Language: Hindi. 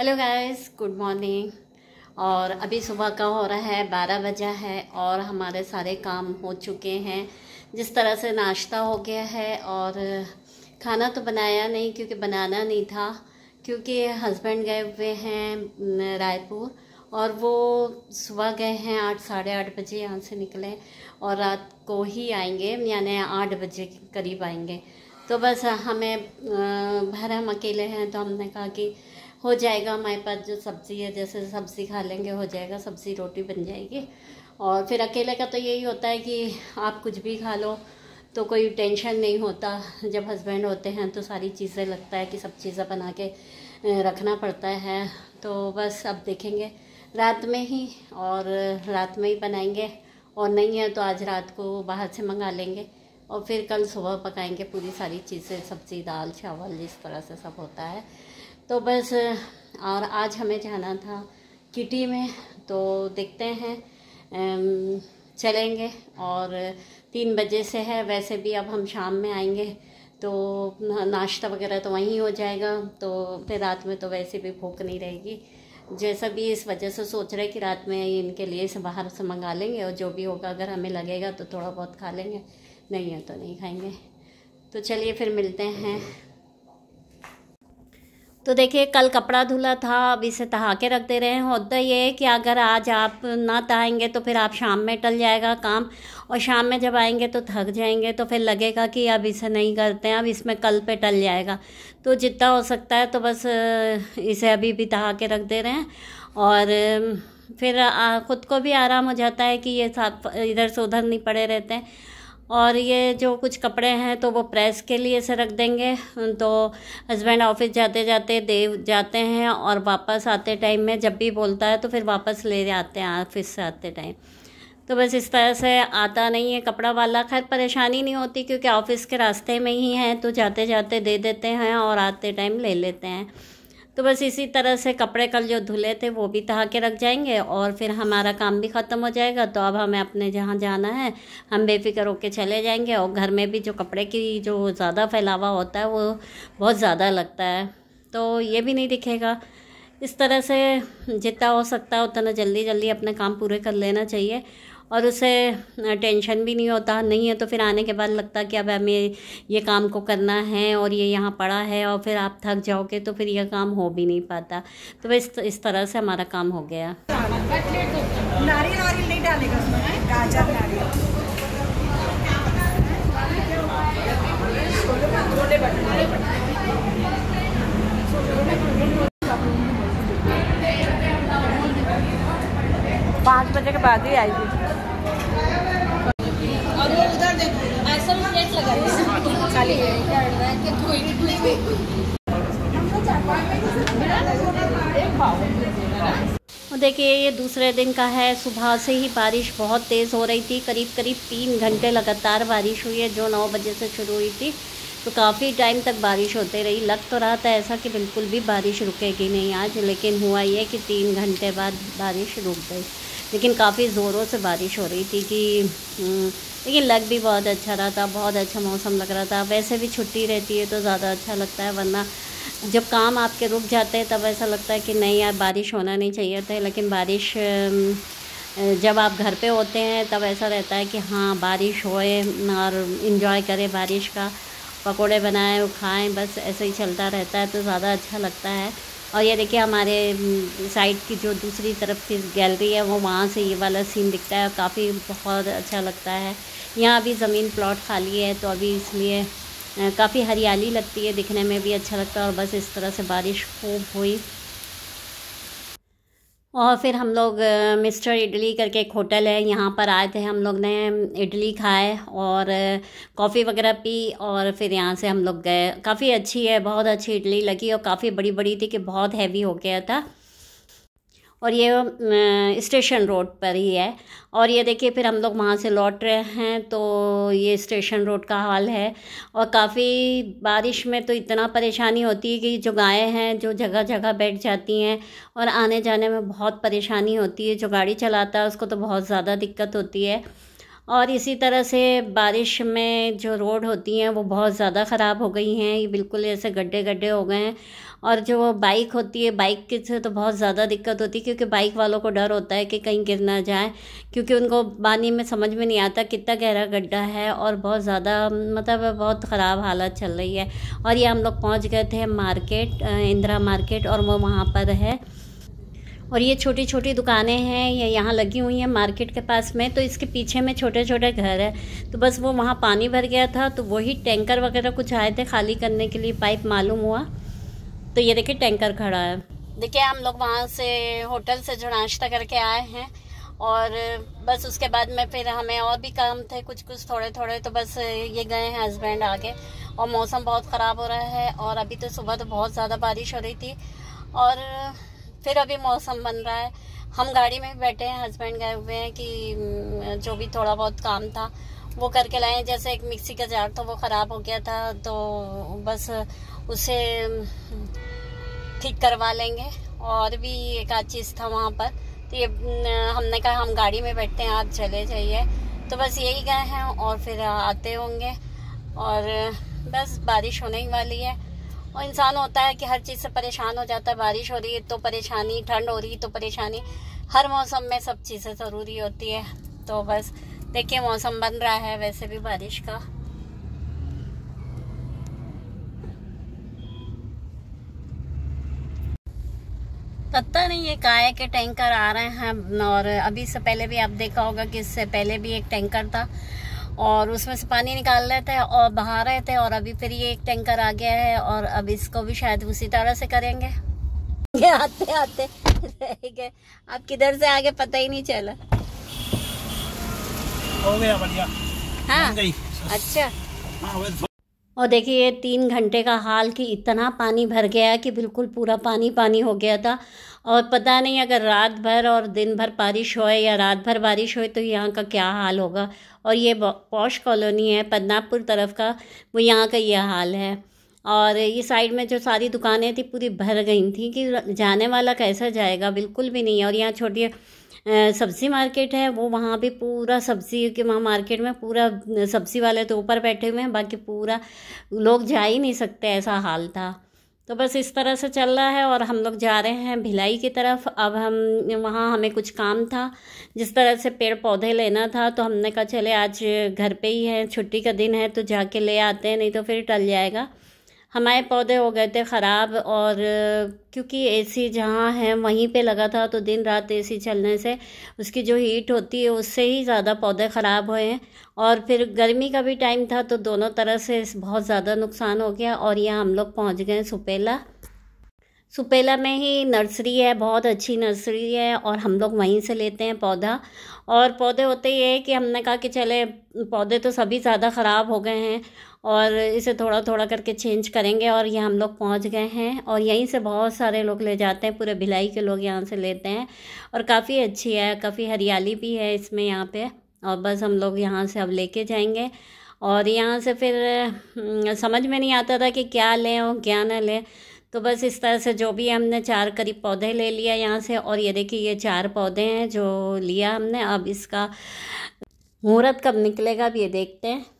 हेलो गाइस गुड मॉर्निंग और अभी सुबह का हो रहा है बारह बजा है और हमारे सारे काम हो चुके हैं जिस तरह से नाश्ता हो गया है और खाना तो बनाया नहीं क्योंकि बनाना नहीं था क्योंकि हस्बैंड गए हुए हैं रायपुर और वो सुबह गए हैं आठ साढ़े आठ बजे यहाँ से निकले और रात को ही आएंगे यानी आठ बजे के करीब आएंगे तो बस हमें घर हम अकेले हैं तो हमने कहा कि हो जाएगा हमारे पास जो सब्ज़ी है जैसे सब्ज़ी खा लेंगे हो जाएगा सब्ज़ी रोटी बन जाएगी और फिर अकेले का तो यही होता है कि आप कुछ भी खा लो तो कोई टेंशन नहीं होता जब हस्बैंड होते हैं तो सारी चीज़ें लगता है कि सब चीज़ें बना के रखना पड़ता है तो बस अब देखेंगे रात में ही और रात में ही बनाएंगे और नहीं है तो आज रात को बाहर से मंगा लेंगे और फिर कल सुबह पकाएंगे पूरी सारी चीज़ें सब्ज़ी दाल चावल जिस तरह से सब होता है तो बस और आज हमें जाना था किटी में तो देखते हैं चलेंगे और तीन बजे से है वैसे भी अब हम शाम में आएंगे तो नाश्ता वगैरह तो वहीं हो जाएगा तो फिर रात में तो वैसे भी भूख नहीं रहेगी जैसा भी इस वजह से सोच रहे कि रात में इनके लिए से बाहर से मंगा लेंगे और जो भी होगा अगर हमें लगेगा तो थोड़ा बहुत खा लेंगे नहीं है तो नहीं खाएंगे तो चलिए फिर मिलते हैं तो देखिए कल कपड़ा धुला था अब इसे तहा के रख दे रहे हैं होता ये है कि अगर आज आप ना तहाएंगे तो फिर आप शाम में टल जाएगा काम और शाम में जब आएंगे तो थक जाएंगे तो फिर लगेगा कि अब इसे नहीं करते हैं अब इसमें कल पे टल जाएगा तो जितना हो सकता है तो बस इसे अभी भी तहा के रख दे रहे हैं और फिर ख़ुद को भी आराम हो जाता है कि ये साफ इधर से उधर नहीं पड़े रहते हैं और ये जो कुछ कपड़े हैं तो वो प्रेस के लिए से रख देंगे तो हस्बैंड ऑफिस जाते जाते दे जाते हैं और वापस आते टाइम में जब भी बोलता है तो फिर वापस ले जाते हैं ऑफिस से आते टाइम तो बस इस तरह से आता नहीं है कपड़ा वाला खैर परेशानी नहीं होती क्योंकि ऑफ़िस के रास्ते में ही है तो जाते जाते दे देते हैं और आते टाइम ले लेते हैं तो बस इसी तरह से कपड़े कल जो धुले थे वो भी तहा के रख जाएंगे और फिर हमारा काम भी ख़त्म हो जाएगा तो अब हमें अपने जहाँ जाना है हम बेफिक्र होकर चले जाएंगे और घर में भी जो कपड़े की जो ज़्यादा फैलावा होता है वो बहुत ज़्यादा लगता है तो ये भी नहीं दिखेगा इस तरह से जितना हो सकता है उतना जल्दी जल्दी अपने काम पूरे कर लेना चाहिए और उसे टेंशन भी नहीं होता नहीं है तो फिर आने के बाद लगता कि अब हमें ये काम को करना है और ये यहाँ पड़ा है और फिर आप थक जाओगे तो फिर यह काम हो भी नहीं पाता तो इस, इस तरह से हमारा काम हो गया नारियल नहीं डालेगा पाँच बजे के बाद ही आई थी देखिए ये दूसरे दिन का है सुबह से ही बारिश बहुत तेज़ हो रही थी करीब करीब तीन घंटे लगातार बारिश हुई है जो नौ बजे से शुरू हुई थी तो काफ़ी टाइम तक बारिश होते रही लग तो रहा था ऐसा कि बिल्कुल भी बारिश रुकेगी नहीं आज लेकिन हुआ ये कि तीन घंटे बाद बारिश रुक गई लेकिन काफ़ी ज़ोरों से बारिश हो रही थी कि हम्म, लेकिन लग भी बहुत अच्छा रहा था बहुत अच्छा मौसम लग रहा था वैसे भी छुट्टी रहती है तो ज़्यादा अच्छा लगता है वरना जब काम आपके रुक जाते हैं तब ऐसा लगता है कि नहीं यार बारिश होना नहीं चाहिए था लेकिन बारिश जब आप घर पे होते हैं तब ऐसा रहता है कि हाँ बारिश होए और इन्जॉय करें बारिश का पकोड़े बनाएं खाएं बस ऐसे ही चलता रहता है तो ज़्यादा अच्छा लगता है और ये देखिए हमारे साइड की जो दूसरी तरफ की गैलरी है वो वहाँ से ये वाला सीन दिखता है काफ़ी बहुत अच्छा लगता है यहाँ अभी ज़मीन प्लॉट खाली है तो अभी इसलिए काफ़ी हरियाली लगती है दिखने में भी अच्छा लगता है और बस इस तरह से बारिश खूब हुई और फिर हम लोग मिस्टर इडली करके एक होटल है यहाँ पर आए थे हम लोग ने इडली खाए और कॉफ़ी वगैरह पी और फिर यहाँ से हम लोग गए काफ़ी अच्छी है बहुत अच्छी इडली लगी और काफ़ी बड़ी बड़ी थी कि बहुत हैवी हो गया था और ये स्टेशन रोड पर ही है और ये देखिए फिर हम लोग वहाँ से लौट रहे हैं तो ये स्टेशन रोड का हाल है और काफ़ी बारिश में तो इतना परेशानी होती है कि जो गायें हैं जो जगह जगह बैठ जाती हैं और आने जाने में बहुत परेशानी होती है जो गाड़ी चलाता है उसको तो बहुत ज़्यादा दिक्कत होती है और इसी तरह से बारिश में जो रोड होती हैं वो बहुत ज़्यादा ख़राब हो गई हैं ये बिल्कुल ऐसे गड्ढे गड्ढे हो गए हैं और जो बाइक होती है बाइक के से तो बहुत ज़्यादा दिक्कत होती है क्योंकि बाइक वालों को डर होता है कि कहीं गिर ना जाए क्योंकि उनको पानी में समझ में नहीं आता कितना गहरा गड्ढा है और बहुत ज़्यादा मतलब बहुत ख़राब हालत चल रही है और ये हम लोग पहुँच गए थे मार्केट इंदिरा मार्केट और वो वहाँ पर है और ये छोटी छोटी दुकानें हैं ये यहाँ लगी हुई हैं मार्केट के पास में तो इसके पीछे में छोटे छोटे घर है तो बस वो वहाँ पानी भर गया था तो वही टैंकर वगैरह कुछ आए थे खाली करने के लिए पाइप मालूम हुआ तो ये देखिए टैंकर खड़ा है देखिए हम लोग वहाँ से होटल से जो नाश्ता करके आए हैं और बस उसके बाद में फिर हमें और भी काम थे कुछ कुछ थोड़े थोड़े तो बस ये गए हैं हस्बैंड आगे और मौसम बहुत ख़राब हो रहा है और अभी तो सुबह तो बहुत ज़्यादा बारिश हो रही थी और फिर अभी मौसम बन रहा है हम गाड़ी में बैठे हैं हस्बैंड गए हुए हैं कि हम्म, जो भी थोड़ा बहुत काम था वो करके लाए जैसे एक मिक्सी का जार था वो ख़राब हो गया था तो बस उसे हम्म, ठीक करवा लेंगे और भी एक आध चीज़ था वहाँ पर तो ये हम्म, हमने कहा हम गाड़ी में बैठते हैं आप चले जाइए तो बस यही गए हैं और फिर आते होंगे और बस बारिश होने ही वाली है और इंसान होता है कि हर चीज़ से परेशान हो जाता है बारिश हो रही है तो परेशानी ठंड हो रही है तो परेशानी हर मौसम में सब चीज़ें ज़रूरी होती है तो बस देखिए मौसम बन रहा है वैसे भी बारिश का पता नहीं ये काय के टैंकर आ रहे हैं और अभी से पहले भी आप देखा होगा कि इससे पहले भी एक टैंकर था और उसमें से पानी निकाल रहे थे और बहा रहे थे और अभी फिर ये एक टैंकर आ गया है और अब इसको भी शायद उसी तरह से करेंगे ये आते आते रह गए अब किधर से आगे पता ही नहीं चला हो गया बढ़िया हाँ। अच्छा हाँ, तो- और देखिए ये तीन घंटे का हाल कि इतना पानी भर गया कि बिल्कुल पूरा पानी पानी हो गया था और पता नहीं अगर रात भर और दिन भर बारिश होए या रात भर बारिश होए तो यहाँ का क्या हाल होगा और ये पौश कॉलोनी है पदनापुर तरफ का वो यहाँ का ये हाल है और ये साइड में जो सारी दुकानें थी पूरी भर गई थी कि जाने वाला कैसा जाएगा बिल्कुल भी नहीं और यहाँ छोटी सब्ज़ी मार्केट है वो वहाँ भी पूरा सब्ज़ी के वहाँ मार्केट में पूरा सब्ज़ी वाले तो ऊपर बैठे हुए हैं बाकी पूरा लोग जा ही नहीं सकते ऐसा हाल था तो बस इस तरह से चल रहा है और हम लोग जा रहे हैं भिलाई की तरफ अब हम वहाँ हमें कुछ काम था जिस तरह से पेड़ पौधे लेना था तो हमने कहा चले आज घर पे ही है छुट्टी का दिन है तो जाके ले आते हैं नहीं तो फिर टल जाएगा हमारे पौधे हो गए थे ख़राब और क्योंकि एसी जहाँ है वहीं पे लगा था तो दिन रात एसी चलने से उसकी जो हीट होती है उससे ही ज़्यादा पौधे ख़राब हुए हैं और फिर गर्मी का भी टाइम था तो दोनों तरह से बहुत ज़्यादा नुकसान हो गया और यहाँ हम लोग पहुँच गए सुपेला सुपेला में ही नर्सरी है बहुत अच्छी नर्सरी है और हम लोग वहीं से लेते हैं पौधा और पौधे होते ये है कि हमने कहा कि चले पौधे तो सभी ज़्यादा ख़राब हो गए हैं और इसे थोड़ा थोड़ा करके चेंज करेंगे और ये हम लोग पहुँच गए हैं और यहीं से बहुत सारे लोग ले जाते हैं पूरे भिलाई के लोग यहाँ से लेते हैं और काफ़ी अच्छी है काफ़ी हरियाली भी है इसमें यहाँ पर और बस हम लोग यहाँ से अब लेके जाएंगे और यहाँ से फिर हम्म, समझ में नहीं आता था कि क्या लें और क्या ना लें तो बस इस तरह से जो भी हमने चार करीब पौधे ले लिया यहाँ से और ये देखिए ये चार पौधे हैं जो लिया हमने अब इसका मुहूर्त कब निकलेगा अब ये देखते हैं